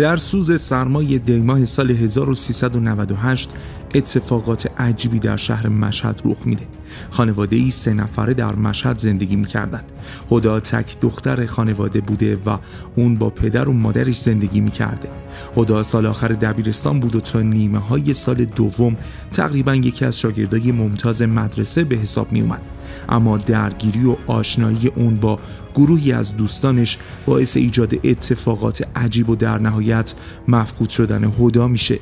در سوز سرمای دیماه سال 1398 اتفاقات عجیبی در شهر مشهد رخ میده خانواده ای سه نفره در مشهد زندگی میکردن هدا تک دختر خانواده بوده و اون با پدر و مادرش زندگی میکرده هدا سال آخر دبیرستان بود و تا نیمه های سال دوم تقریبا یکی از شاگردای ممتاز مدرسه به حساب میومد اما درگیری و آشنایی اون با گروهی از دوستانش باعث ایجاد اتفاقات عجیب و در نهایت مفقود شدن هدا میشه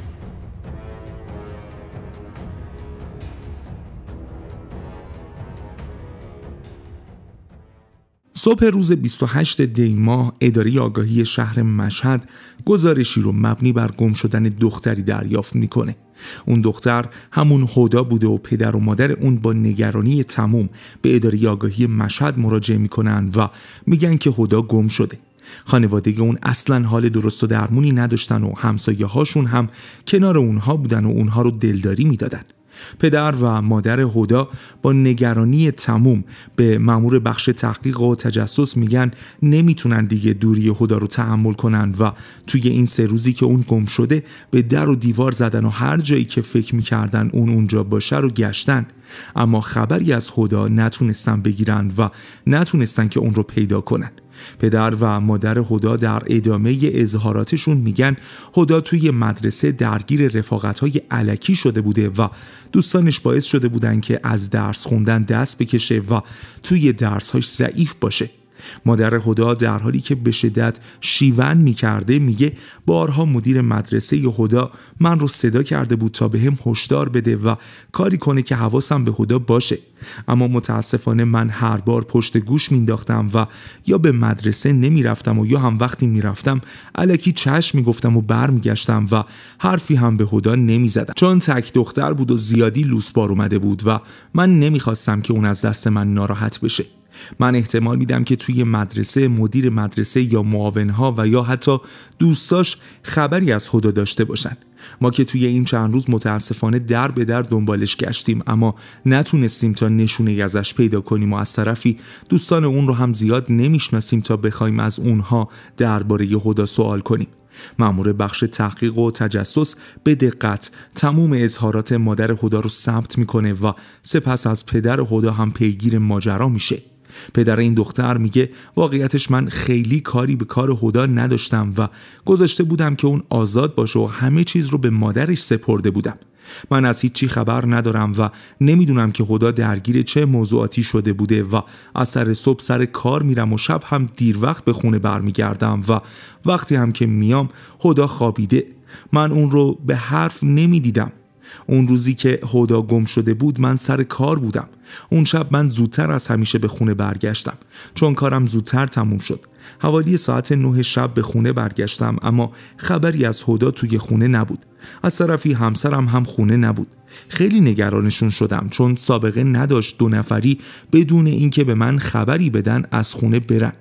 صبح روز 28 دی ماه اداره آگاهی شهر مشهد گزارشی رو مبنی بر گم شدن دختری دریافت میکنه اون دختر همون هدا بوده و پدر و مادر اون با نگرانی تموم به اداری آگاهی مشهد مراجعه میکنن و میگن که هدا گم شده خانواده اون اصلا حال درست و درمونی نداشتن و همسایه هاشون هم کنار اونها بودن و اونها رو دلداری میدادن پدر و مادر هدا با نگرانی تموم به مامور بخش تحقیق و تجسس میگن نمیتونن دیگه دوری هدا رو تحمل کنن و توی این سه روزی که اون گم شده به در و دیوار زدن و هر جایی که فکر میکردن اون اونجا باشه رو گشتن اما خبری از هدا نتونستن بگیرن و نتونستن که اون رو پیدا کنن پدر و مادر هدا در ادامه اظهاراتشون میگن هدا توی مدرسه درگیر رفاقت علکی شده بوده و دوستانش باعث شده بودن که از درس خوندن دست بکشه و توی درسهاش ضعیف باشه مادر خدا در حالی که به شدت شیون میکرده میگه بارها مدیر مدرسه خدا من رو صدا کرده بود تا به هم هشدار بده و کاری کنه که حواسم به خدا باشه اما متاسفانه من هر بار پشت گوش مینداختم و یا به مدرسه نمیرفتم و یا هم وقتی میرفتم علکی چشم گفتم و برمیگشتم و حرفی هم به خدا نمی زدم چون تک دختر بود و زیادی بار اومده بود و من نمیخواستم که اون از دست من ناراحت بشه من احتمال میدم که توی مدرسه مدیر مدرسه یا معاونها و یا حتی دوستاش خبری از خدا داشته باشن ما که توی این چند روز متاسفانه در به در دنبالش گشتیم اما نتونستیم تا نشونه ازش پیدا کنیم و از طرفی دوستان اون رو هم زیاد نمیشناسیم تا بخوایم از اونها درباره خدا سوال کنیم مامور بخش تحقیق و تجسس به دقت تموم اظهارات مادر خدا رو ثبت میکنه و سپس از پدر خدا هم پیگیر ماجرا میشه پدر این دختر میگه واقعیتش من خیلی کاری به کار خدا نداشتم و گذاشته بودم که اون آزاد باشه و همه چیز رو به مادرش سپرده بودم من از هیچی خبر ندارم و نمیدونم که خدا درگیر چه موضوعاتی شده بوده و از سر صبح سر کار میرم و شب هم دیر وقت به خونه برمیگردم و وقتی هم که میام خدا خوابیده من اون رو به حرف نمیدیدم اون روزی که هودا گم شده بود من سر کار بودم اون شب من زودتر از همیشه به خونه برگشتم چون کارم زودتر تموم شد حوالی ساعت نه شب به خونه برگشتم اما خبری از هودا توی خونه نبود از طرفی همسرم هم خونه نبود خیلی نگرانشون شدم چون سابقه نداشت دو نفری بدون اینکه به من خبری بدن از خونه برن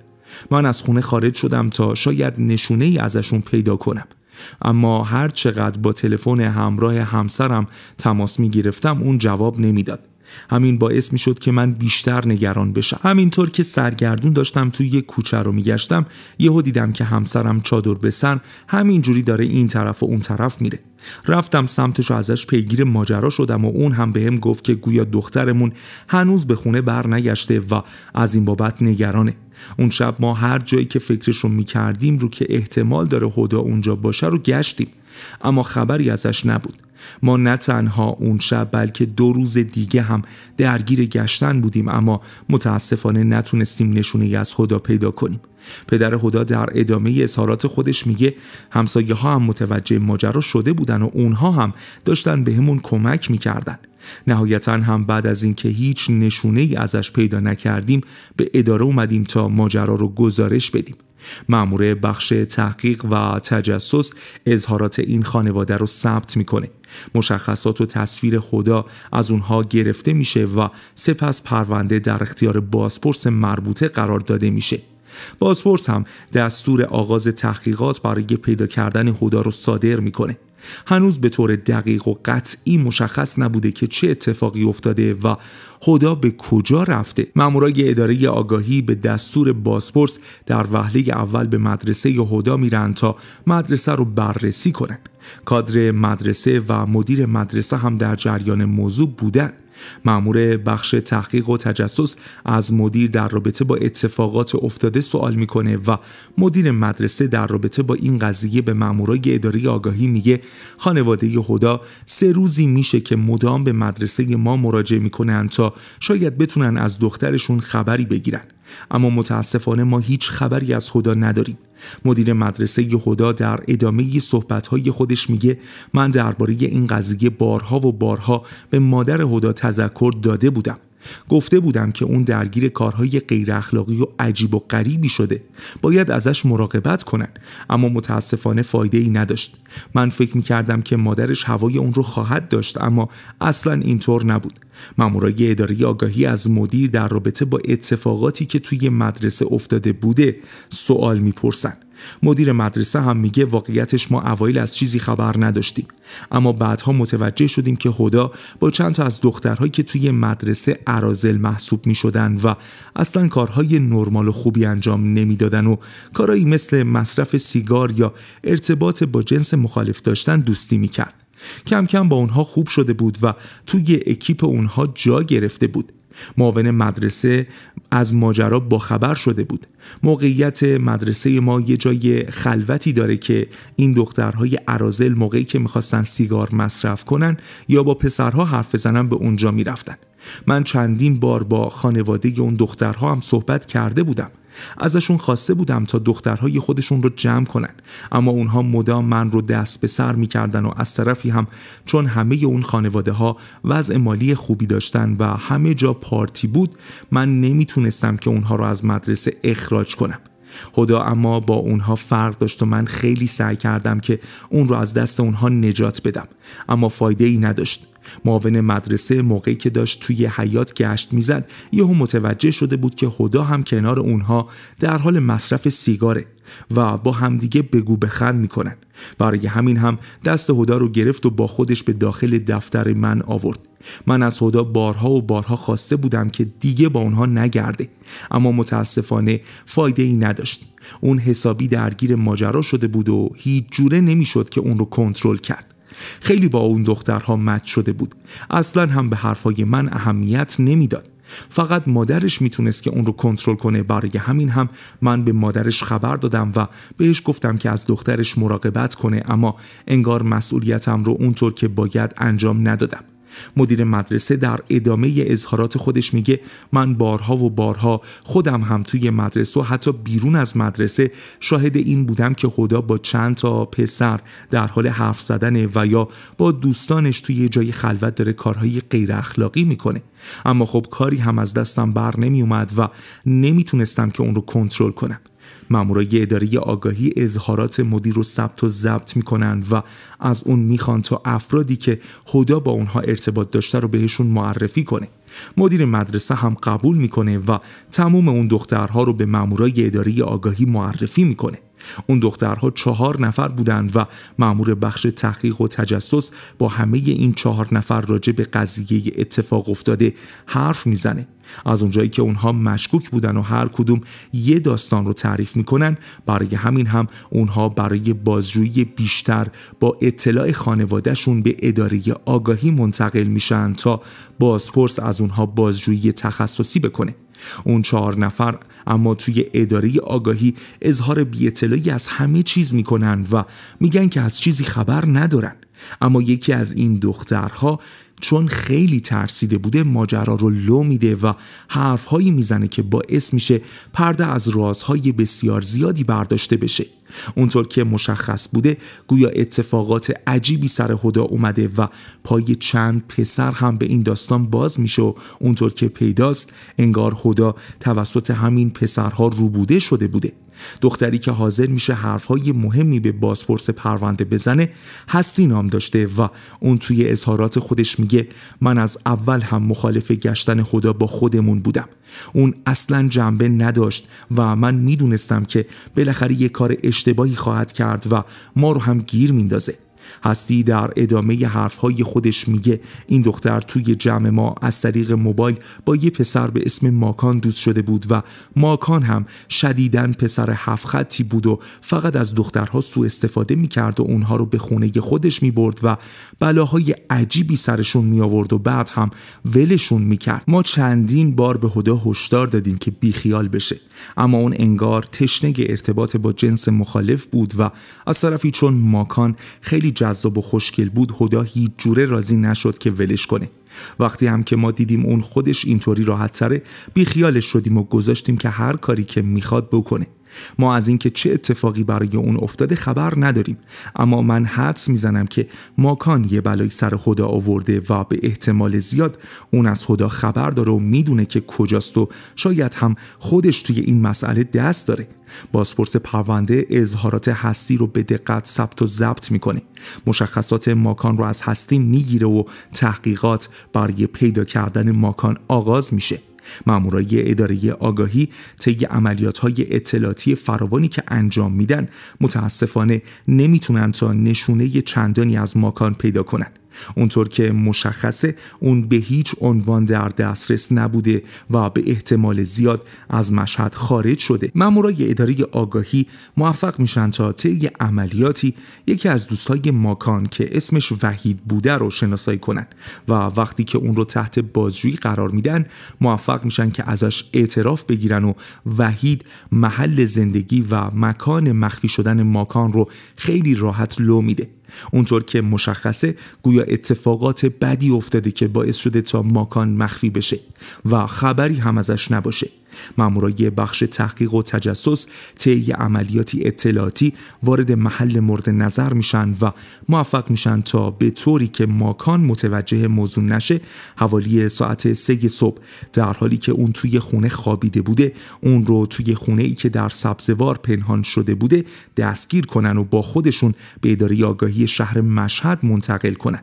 من از خونه خارج شدم تا شاید نشونه ای ازشون پیدا کنم اما هر چقدر با تلفن همراه همسرم تماس می گرفتم اون جواب نمیداد. همین باعث می شد که من بیشتر نگران بشم همینطور که سرگردون داشتم توی یه کوچه رو میگشتم یهو دیدم که همسرم چادر به سر همینجوری داره این طرف و اون طرف میره رفتم سمتش و ازش پیگیر ماجرا شدم و اون هم بهم به گفت که گویا دخترمون هنوز به خونه برنگشته و از این بابت نگرانه اون شب ما هر جایی که فکرش رو میکردیم رو که احتمال داره حدا اونجا باشه رو گشتیم اما خبری ازش نبود ما نه تنها اون شب بلکه دو روز دیگه هم درگیر گشتن بودیم اما متاسفانه نتونستیم نشونه از خدا پیدا کنیم پدر خدا در ادامه اظهارات خودش میگه همسایه ها هم متوجه ماجرا شده بودن و اونها هم داشتن بهمون کمک میکردن نهایتا هم بعد از اینکه هیچ نشونه ای ازش پیدا نکردیم به اداره اومدیم تا ماجرا رو گزارش بدیم معمور بخش تحقیق و تجسس اظهارات این خانواده رو ثبت میکنه مشخصات و تصویر خدا از اونها گرفته میشه و سپس پرونده در اختیار بازپرس مربوطه قرار داده میشه بازپرس هم دستور آغاز تحقیقات برای پیدا کردن خدا رو صادر میکنه هنوز به طور دقیق و قطعی مشخص نبوده که چه اتفاقی افتاده و خدا به کجا رفته مامورای اداره آگاهی به دستور بازپرس در وهله اول به مدرسه هدا میرن تا مدرسه رو بررسی کنن کادر مدرسه و مدیر مدرسه هم در جریان موضوع بودن معمور بخش تحقیق و تجسس از مدیر در رابطه با اتفاقات افتاده سوال میکنه و مدیر مدرسه در رابطه با این قضیه به مامورای اداره آگاهی میگه خانواده خدا سه روزی میشه که مدام به مدرسه ما مراجعه میکنن تا شاید بتونن از دخترشون خبری بگیرن اما متاسفانه ما هیچ خبری از خدا نداریم مدیر مدرسه خدا در ادامه صحبتهای خودش میگه من درباره این قضیه بارها و بارها به مادر خدا تذکر داده بودم گفته بودم که اون درگیر کارهای غیر اخلاقی و عجیب و غریبی شده باید ازش مراقبت کنن اما متاسفانه فایده ای نداشت من فکر می کردم که مادرش هوای اون رو خواهد داشت اما اصلا اینطور نبود مامورای اداره آگاهی از مدیر در رابطه با اتفاقاتی که توی مدرسه افتاده بوده سوال میپرسند مدیر مدرسه هم میگه واقعیتش ما اوایل از چیزی خبر نداشتیم اما بعدها متوجه شدیم که خدا با چند تا از دخترهایی که توی مدرسه عرازل محسوب میشدن و اصلا کارهای نرمال و خوبی انجام نمیدادن و کارهایی مثل مصرف سیگار یا ارتباط با جنس مخالف داشتن دوستی میکرد کم کم با اونها خوب شده بود و توی اکیپ اونها جا گرفته بود معاون مدرسه از ماجرا باخبر شده بود موقعیت مدرسه ما یه جای خلوتی داره که این دخترهای عرازل موقعی که میخواستن سیگار مصرف کنن یا با پسرها حرف بزنن به اونجا میرفتن من چندین بار با خانواده اون دخترها هم صحبت کرده بودم ازشون خواسته بودم تا دخترهای خودشون رو جمع کنن اما اونها مدام من رو دست به سر میکردن و از طرفی هم چون همه اون خانواده ها وضع مالی خوبی داشتن و همه جا پارتی بود من نمیتونستم که اونها رو از مدرسه اخراج کنم خدا اما با اونها فرق داشت و من خیلی سعی کردم که اون رو از دست اونها نجات بدم اما فایده ای نداشت معاون مدرسه موقعی که داشت توی حیات گشت میزد یهو متوجه شده بود که خدا هم کنار اونها در حال مصرف سیگاره و با همدیگه بگو بخند میکنن برای همین هم دست هدا رو گرفت و با خودش به داخل دفتر من آورد من از هدا بارها و بارها خواسته بودم که دیگه با اونها نگرده اما متاسفانه فایده ای نداشت اون حسابی درگیر ماجرا شده بود و هیچ جوره نمیشد که اون رو کنترل کرد خیلی با اون دخترها مد شده بود اصلا هم به حرفای من اهمیت نمیداد فقط مادرش میتونست که اون رو کنترل کنه برای همین هم من به مادرش خبر دادم و بهش گفتم که از دخترش مراقبت کنه اما انگار مسئولیتم رو اونطور که باید انجام ندادم مدیر مدرسه در ادامه اظهارات خودش میگه من بارها و بارها خودم هم توی مدرسه و حتی بیرون از مدرسه شاهد این بودم که خدا با چند تا پسر در حال حرف زدن و یا با دوستانش توی جای خلوت داره کارهای غیر اخلاقی میکنه اما خب کاری هم از دستم بر نمی و نمیتونستم که اون رو کنترل کنم مامورای اداره آگاهی اظهارات مدیر رو ثبت و ضبط میکنن و از اون میخوان تا افرادی که خدا با اونها ارتباط داشته رو بهشون معرفی کنه مدیر مدرسه هم قبول میکنه و تموم اون دخترها رو به مامورای اداره آگاهی معرفی میکنه اون دخترها چهار نفر بودند و مامور بخش تحقیق و تجسس با همه این چهار نفر راجع به قضیه اتفاق افتاده حرف میزنه از اونجایی که اونها مشکوک بودن و هر کدوم یه داستان رو تعریف میکنن برای همین هم اونها برای بازجویی بیشتر با اطلاع خانوادهشون به اداره آگاهی منتقل میشن تا بازپرس از اونها بازجویی تخصصی بکنه اون چهار نفر اما توی اداره آگاهی اظهار بیاطلاعی از همه چیز میکنن و میگن که از چیزی خبر ندارن اما یکی از این دخترها چون خیلی ترسیده بوده ماجرا رو لو میده و حرفهایی میزنه که باعث میشه پرده از رازهای بسیار زیادی برداشته بشه اونطور که مشخص بوده گویا اتفاقات عجیبی سر خدا اومده و پای چند پسر هم به این داستان باز میشه و اونطور که پیداست انگار خدا توسط همین پسرها روبوده شده بوده دختری که حاضر میشه حرفهای مهمی به بازپرس پرونده بزنه هستی نام داشته و اون توی اظهارات خودش می من از اول هم مخالف گشتن خدا با خودمون بودم اون اصلا جنبه نداشت و من میدونستم که بالاخره یه کار اشتباهی خواهد کرد و ما رو هم گیر میندازه هستی در ادامه حرفهای خودش میگه این دختر توی جمع ما از طریق موبایل با یه پسر به اسم ماکان دوست شده بود و ماکان هم شدیدن پسر هفت خطی بود و فقط از دخترها سوء استفاده میکرد و اونها رو به خونه خودش میبرد و بلاهای عجیبی سرشون می و بعد هم ولشون میکرد ما چندین بار به هدا هشدار دادیم که بیخیال بشه اما اون انگار تشنگ ارتباط با جنس مخالف بود و از طرفی چون ماکان خیلی جذاب و خوشگل بود هدا هیچ جوره راضی نشد که ولش کنه وقتی هم که ما دیدیم اون خودش اینطوری راحت تره بیخیالش شدیم و گذاشتیم که هر کاری که میخواد بکنه ما از اینکه چه اتفاقی برای اون افتاده خبر نداریم اما من حدس میزنم که ماکان یه بلای سر خدا آورده و به احتمال زیاد اون از خدا خبر داره و میدونه که کجاست و شاید هم خودش توی این مسئله دست داره بازپرس پرونده اظهارات هستی رو به دقت ثبت و ضبط میکنه مشخصات ماکان رو از هستی میگیره و تحقیقات برای پیدا کردن ماکان آغاز میشه مامورای اداره آگاهی طی های اطلاعاتی فراوانی که انجام میدن متاسفانه نمیتونن تا نشونه چندانی از ماکان پیدا کنند. اونطور که مشخصه اون به هیچ عنوان در دسترس نبوده و به احتمال زیاد از مشهد خارج شده مامورای اداره آگاهی موفق میشن تا طی عملیاتی یکی از دوستای ماکان که اسمش وحید بوده رو شناسایی کنن و وقتی که اون رو تحت بازجویی قرار میدن موفق میشن که ازش اعتراف بگیرن و وحید محل زندگی و مکان مخفی شدن ماکان رو خیلی راحت لو میده اونطور که مشخصه گویا اتفاقات بدی افتاده که باعث شده تا ماکان مخفی بشه و خبری هم ازش نباشه مامورای بخش تحقیق و تجسس طی عملیاتی اطلاعاتی وارد محل مورد نظر میشن و موفق میشن تا به طوری که ماکان متوجه موضوع نشه حوالی ساعت سه صبح در حالی که اون توی خونه خوابیده بوده اون رو توی خونه ای که در سبزوار پنهان شده بوده دستگیر کنن و با خودشون به اداره آگاهی شهر مشهد منتقل کنن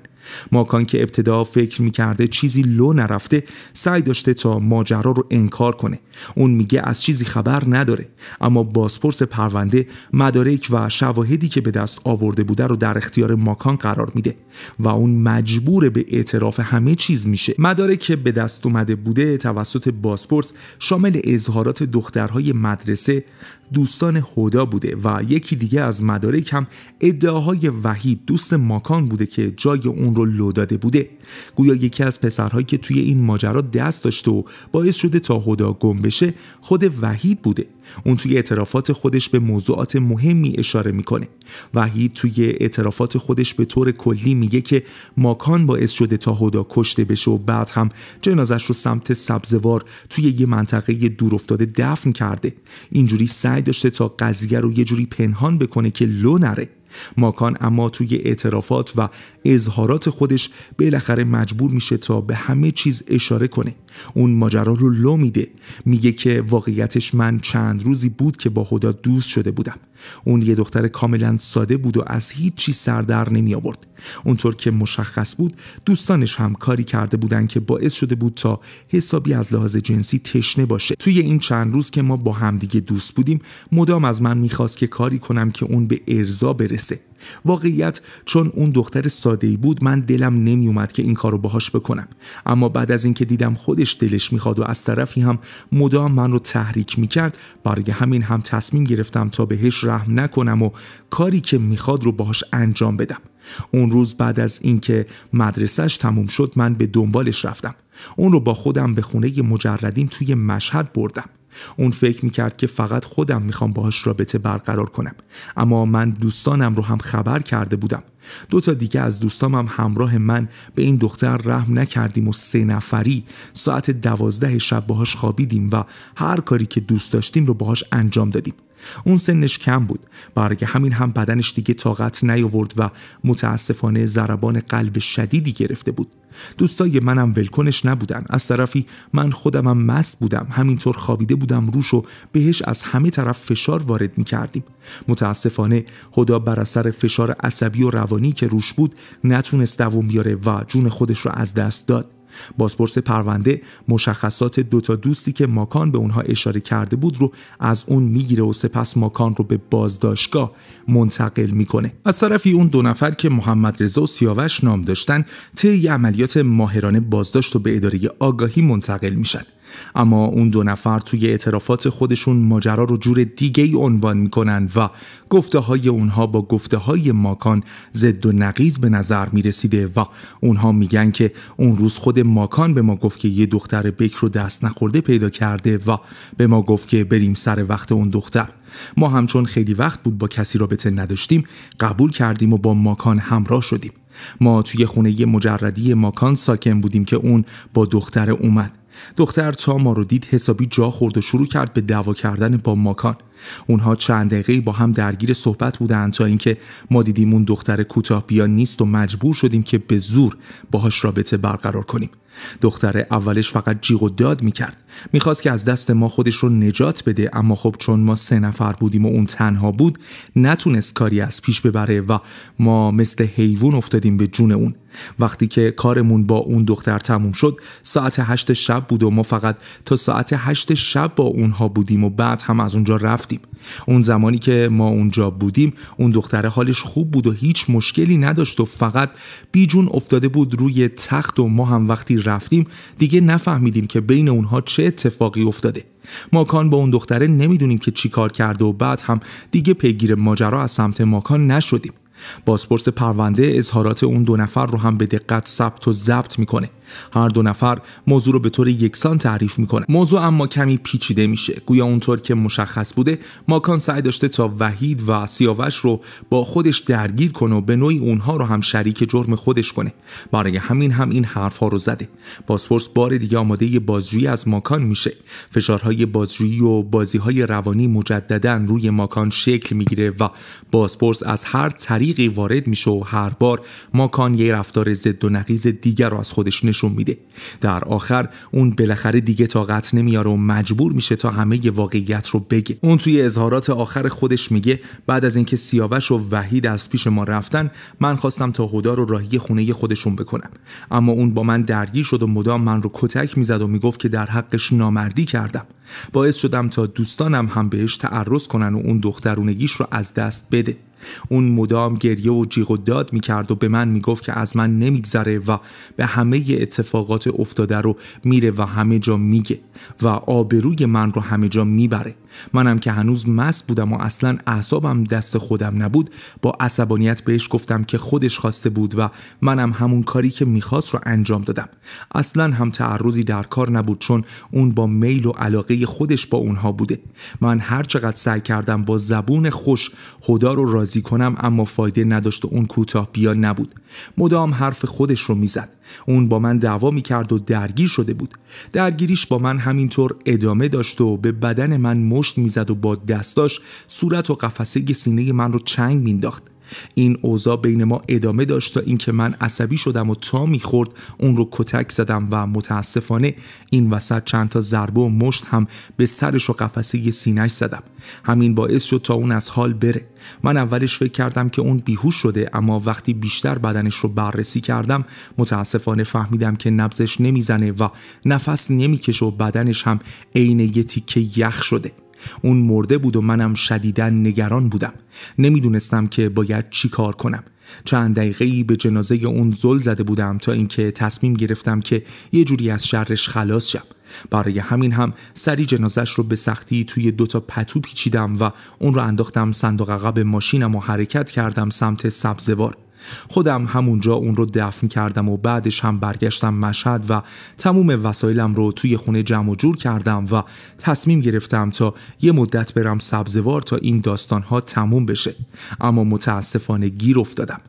ماکان که ابتدا فکر میکرده چیزی لو نرفته سعی داشته تا ماجرا رو انکار کنه اون میگه از چیزی خبر نداره اما بازپرس پرونده مدارک و شواهدی که به دست آورده بوده رو در اختیار ماکان قرار میده و اون مجبور به اعتراف همه چیز میشه مدارک که به دست اومده بوده توسط بازپرس شامل اظهارات دخترهای مدرسه دوستان هدا بوده و یکی دیگه از مدارک هم ادعاهای وحید دوست ماکان بوده که جای اون رو لو داده بوده گویا یکی از پسرهایی که توی این ماجرا دست داشته و باعث شده تا هدا گم بشه خود وحید بوده اون توی اعترافات خودش به موضوعات مهمی اشاره میکنه وحید توی اعترافات خودش به طور کلی میگه که ماکان باعث شده تا هدا کشته بشه و بعد هم جنازش رو سمت سبزوار توی یه منطقه دورافتاده دفن کرده اینجوری سعی داشته تا قضیه رو یه جوری پنهان بکنه که لو نره ماکان اما توی اعترافات و اظهارات خودش بالاخره مجبور میشه تا به همه چیز اشاره کنه اون ماجرا رو لو میده میگه که واقعیتش من چند روزی بود که با خدا دوست شده بودم اون یه دختر کاملا ساده بود و از هیچ چیز سر نمی آورد اونطور که مشخص بود دوستانش هم کاری کرده بودن که باعث شده بود تا حسابی از لحاظ جنسی تشنه باشه توی این چند روز که ما با همدیگه دوست بودیم مدام از من میخواست که کاری کنم که اون به ارضا برسه واقعیت چون اون دختر ساده ای بود من دلم نمیومد که این کارو باهاش بکنم اما بعد از اینکه دیدم خودش دلش میخواد و از طرفی هم مدام من رو تحریک میکرد برای همین هم تصمیم گرفتم تا بهش رحم نکنم و کاری که میخواد رو باهاش انجام بدم اون روز بعد از اینکه مدرسهش تموم شد من به دنبالش رفتم اون رو با خودم به خونه مجردین توی مشهد بردم اون فکر میکرد که فقط خودم میخوام باهاش رابطه برقرار کنم اما من دوستانم رو هم خبر کرده بودم دو تا دیگه از دوستامم هم همراه من به این دختر رحم نکردیم و سه نفری ساعت دوازده شب باهاش خوابیدیم و هر کاری که دوست داشتیم رو باهاش انجام دادیم اون سنش کم بود برای همین هم بدنش دیگه طاقت نیاورد و متاسفانه ضربان قلب شدیدی گرفته بود دوستای منم ولکنش نبودن از طرفی من خودمم مست بودم همینطور خوابیده بودم روش و بهش از همه طرف فشار وارد می کردیم متاسفانه خدا بر اثر فشار عصبی و روانی که روش بود نتونست دووم بیاره و جون خودش رو از دست داد بازپرس پرونده مشخصات دوتا دوستی که ماکان به اونها اشاره کرده بود رو از اون میگیره و سپس ماکان رو به بازداشتگاه منتقل میکنه از طرفی اون دو نفر که محمد رضا و سیاوش نام داشتن طی عملیات ماهرانه بازداشت و به اداره آگاهی منتقل میشن اما اون دو نفر توی اعترافات خودشون ماجرا رو جور دیگه ای عنوان میکنن و گفته های اونها با گفته های ماکان ضد و نقیز به نظر میرسیده و اونها میگن که اون روز خود ماکان به ما گفت که یه دختر بک رو دست نخورده پیدا کرده و به ما گفت که بریم سر وقت اون دختر ما همچون خیلی وقت بود با کسی رابطه نداشتیم قبول کردیم و با ماکان همراه شدیم ما توی خونه مجردی ماکان ساکن بودیم که اون با دختر اومد دختر تا ما رو دید حسابی جا خورد و شروع کرد به دعوا کردن با ماکان اونها چند دقیقه با هم درگیر صحبت بودند تا اینکه ما دیدیم اون دختر کوتاه بیا نیست و مجبور شدیم که به زور باهاش رابطه برقرار کنیم دختر اولش فقط جیغ و داد میکرد میخواست که از دست ما خودش رو نجات بده اما خب چون ما سه نفر بودیم و اون تنها بود نتونست کاری از پیش ببره و ما مثل حیوان افتادیم به جون اون وقتی که کارمون با اون دختر تموم شد ساعت هشت شب بود و ما فقط تا ساعت هشت شب با اونها بودیم و بعد هم از اونجا رفتیم اون زمانی که ما اونجا بودیم اون دختره حالش خوب بود و هیچ مشکلی نداشت و فقط بیجون افتاده بود روی تخت و ما هم وقتی رفتیم دیگه نفهمیدیم که بین اونها چه اتفاقی افتاده ماکان با اون دختره نمیدونیم که چی کار کرده و بعد هم دیگه پیگیر ماجرا از سمت ماکان نشدیم بازپرس پرونده اظهارات اون دو نفر رو هم به دقت ثبت و ضبط میکنه هر دو نفر موضوع رو به طور یکسان تعریف میکنه موضوع اما کمی پیچیده میشه گویا اونطور که مشخص بوده ماکان سعی داشته تا وحید و سیاوش رو با خودش درگیر کنه و به نوعی اونها رو هم شریک جرم خودش کنه برای همین هم این ها رو زده بازپرس بار دیگه آماده بازجویی از ماکان میشه فشارهای بازجویی و بازیهای روانی مجددا روی ماکان شکل میگیره و بازپرس از هر طریقی وارد میشه و هر بار ماکان یه رفتار ضد و نقیز دیگر رو از خودش نشون میده در آخر اون بالاخره دیگه طاقت نمیاره و مجبور میشه تا همه ی واقعیت رو بگه اون توی اظهارات آخر خودش میگه بعد از اینکه سیاوش و وحید از پیش ما رفتن من خواستم تا خدا رو راهی خونه خودشون بکنم اما اون با من درگیر شد و مدام من رو کتک میزد و میگفت که در حقش نامردی کردم باعث شدم تا دوستانم هم بهش تعرض کنن و اون دخترونگیش رو از دست بده اون مدام گریه و جیغ و داد میکرد و به من میگفت که از من نمیگذره و به همه اتفاقات افتاده رو میره و همه جا میگه و آبروی من رو همه جا میبره منم که هنوز مس بودم و اصلا اعصابم دست خودم نبود با عصبانیت بهش گفتم که خودش خواسته بود و منم همون کاری که میخواست رو انجام دادم اصلا هم تعرضی در کار نبود چون اون با میل و علاقه خودش با اونها بوده من هر چقدر سعی کردم با زبون خوش خدا رو راضی کنم اما فایده نداشت و اون کوتاه بیا نبود مدام حرف خودش رو میزد اون با من دعوا میکرد و درگیر شده بود درگیریش با من همینطور ادامه داشت و به بدن من مشت میزد و با دستاش صورت و قفسه سینه من رو چنگ مینداخت این اوضاع بین ما ادامه داشت تا اینکه من عصبی شدم و تا میخورد اون رو کتک زدم و متاسفانه این وسط چند تا ضربه و مشت هم به سرش و قفسه سینش زدم همین باعث شد تا اون از حال بره من اولش فکر کردم که اون بیهوش شده اما وقتی بیشتر بدنش رو بررسی کردم متاسفانه فهمیدم که نبزش نمیزنه و نفس نمیکشه و بدنش هم عین یه تیکه یخ شده اون مرده بود و منم شدیدا نگران بودم نمیدونستم که باید چی کار کنم چند دقیقه به جنازه اون زل زده بودم تا اینکه تصمیم گرفتم که یه جوری از شرش خلاص شم برای همین هم سری جنازش رو به سختی توی دوتا پتو پیچیدم و اون رو انداختم صندوق عقب ماشینم و حرکت کردم سمت سبزوار خودم همونجا اون رو دفن کردم و بعدش هم برگشتم مشهد و تموم وسایلم رو توی خونه جمع و جور کردم و تصمیم گرفتم تا یه مدت برم سبزوار تا این داستان ها تموم بشه اما متاسفانه گیر افتادم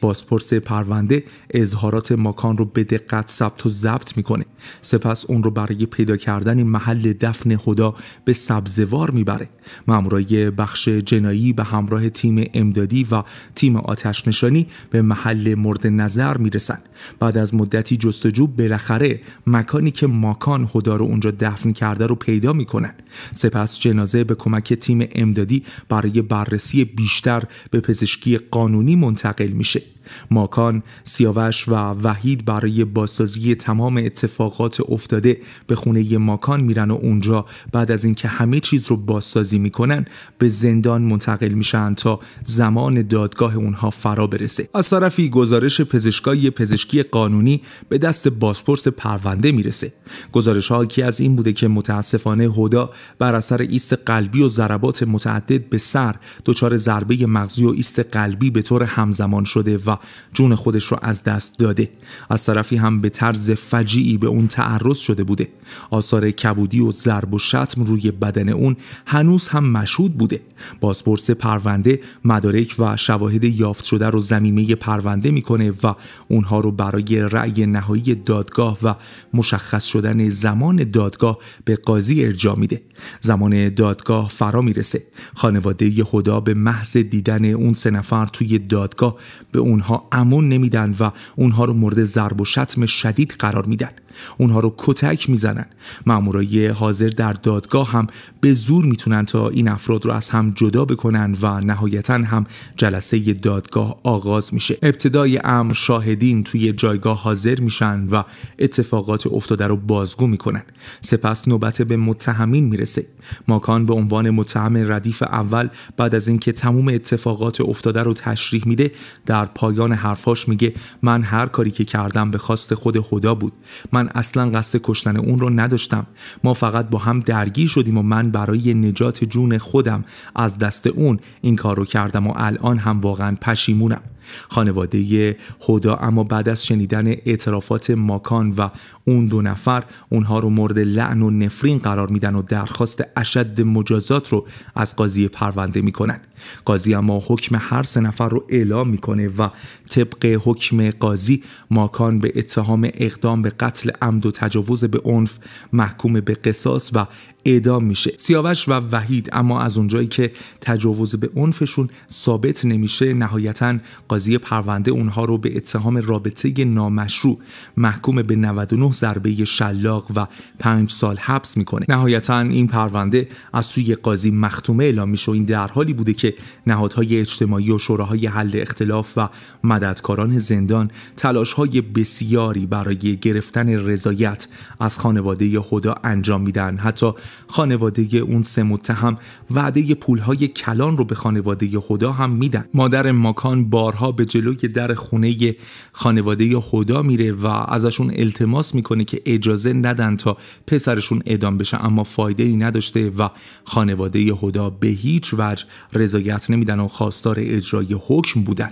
بازپرس پرونده اظهارات ماکان رو به دقت ثبت و ضبط میکنه سپس اون رو برای پیدا کردن محل دفن خدا به سبزوار میبره مامورای بخش جنایی به همراه تیم امدادی و تیم آتش نشانی به محل مورد نظر میرسن بعد از مدتی جستجو بالاخره مکانی که ماکان هدا رو اونجا دفن کرده رو پیدا میکنن سپس جنازه به کمک تیم امدادی برای بررسی بیشتر به پزشکی قانونی منتقل میشه ماکان، سیاوش و وحید برای بازسازی تمام اتفاقات افتاده به خونه ماکان میرن و اونجا بعد از اینکه همه چیز رو بازسازی میکنن به زندان منتقل میشن تا زمان دادگاه اونها فرا برسه. از طرفی گزارش پزشکای پزشکی قانونی به دست بازپرس پرونده میرسه. گزارش ها که از این بوده که متاسفانه هدا بر اثر ایست قلبی و ضربات متعدد به سر دچار ضربه مغزی و ایست قلبی به طور همزمان شده و جون خودش رو از دست داده از طرفی هم به طرز فجیعی به اون تعرض شده بوده آثار کبودی و ضرب و شتم روی بدن اون هنوز هم مشهود بوده بازپرس پرونده مدارک و شواهد یافت شده رو زمینه پرونده میکنه و اونها رو برای رأی نهایی دادگاه و مشخص شدن زمان دادگاه به قاضی ارجا میده زمان دادگاه فرا میرسه خانواده خدا به محض دیدن اون سه نفر توی دادگاه به اونها امون نمیدن و اونها رو مورد ضرب و شتم شدید قرار میدن اونها رو کتک میزنن مامورای حاضر در دادگاه هم به زور میتونن تا این افراد رو از هم جدا بکنن و نهایتا هم جلسه دادگاه آغاز میشه ابتدای امر شاهدین توی جایگاه حاضر میشن و اتفاقات افتاده رو بازگو میکنن سپس نوبت به متهمین میرسه ماکان به عنوان متهم ردیف اول بعد از اینکه تموم اتفاقات افتاده رو تشریح میده در پایان حرفاش میگه من هر کاری که کردم به خواست خود خدا بود من من اصلا قصد کشتن اون رو نداشتم ما فقط با هم درگیر شدیم و من برای نجات جون خودم از دست اون این کار رو کردم و الان هم واقعا پشیمونم خانواده خدا اما بعد از شنیدن اعترافات ماکان و اون دو نفر اونها رو مورد لعن و نفرین قرار میدن و درخواست اشد مجازات رو از قاضی پرونده میکنن قاضی اما حکم هر سه نفر رو اعلام میکنه و طبق حکم قاضی ماکان به اتهام اقدام به قتل عمد و تجاوز به عنف محکوم به قصاص و اعدام میشه سیاوش و وحید اما از اونجایی که تجاوز به عنفشون ثابت نمیشه نهایتا قاضی پرونده اونها رو به اتهام رابطه نامشروع محکوم به 99 ضربه شلاق و 5 سال حبس میکنه نهایتا این پرونده از سوی قاضی مختومه اعلام میشه و این در حالی بوده که نهادهای اجتماعی و شوراهای حل اختلاف و مددکاران زندان تلاشهای بسیاری برای گرفتن رضایت از خانواده خدا انجام میدن حتی خانواده اون سه متهم وعده پولهای کلان رو به خانواده خدا هم میدن مادر ماکان بارها به جلوی در خونه خانواده خدا میره و ازشون التماس میکنه که اجازه ندن تا پسرشون اعدام بشه اما فایده ای نداشته و خانواده خدا به هیچ وجه رضایت نمیدن و خواستار اجرای حکم بودن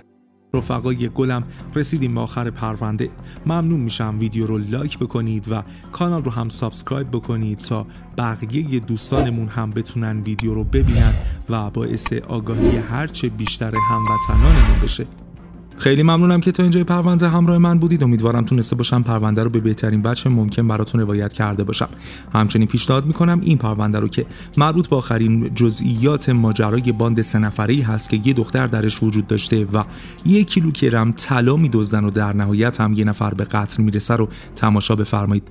رفقای گلم رسیدیم به آخر پرونده ممنون میشم ویدیو رو لایک بکنید و کانال رو هم سابسکرایب بکنید تا بقیه دوستانمون هم بتونن ویدیو رو ببینن و باعث آگاهی هرچه بیشتر هموطنانمون بشه خیلی ممنونم که تا اینجای پرونده همراه من بودید امیدوارم تونسته باشم پرونده رو به بهترین وجه ممکن براتون روایت کرده باشم همچنین پیشنهاد میکنم این پرونده رو که مربوط به آخرین جزئیات ماجرای باند سه نفره هست که یه دختر درش وجود داشته و یک کیلو کرم طلا میدزدن و در نهایت هم یه نفر به قتل میرسه رو تماشا بفرمایید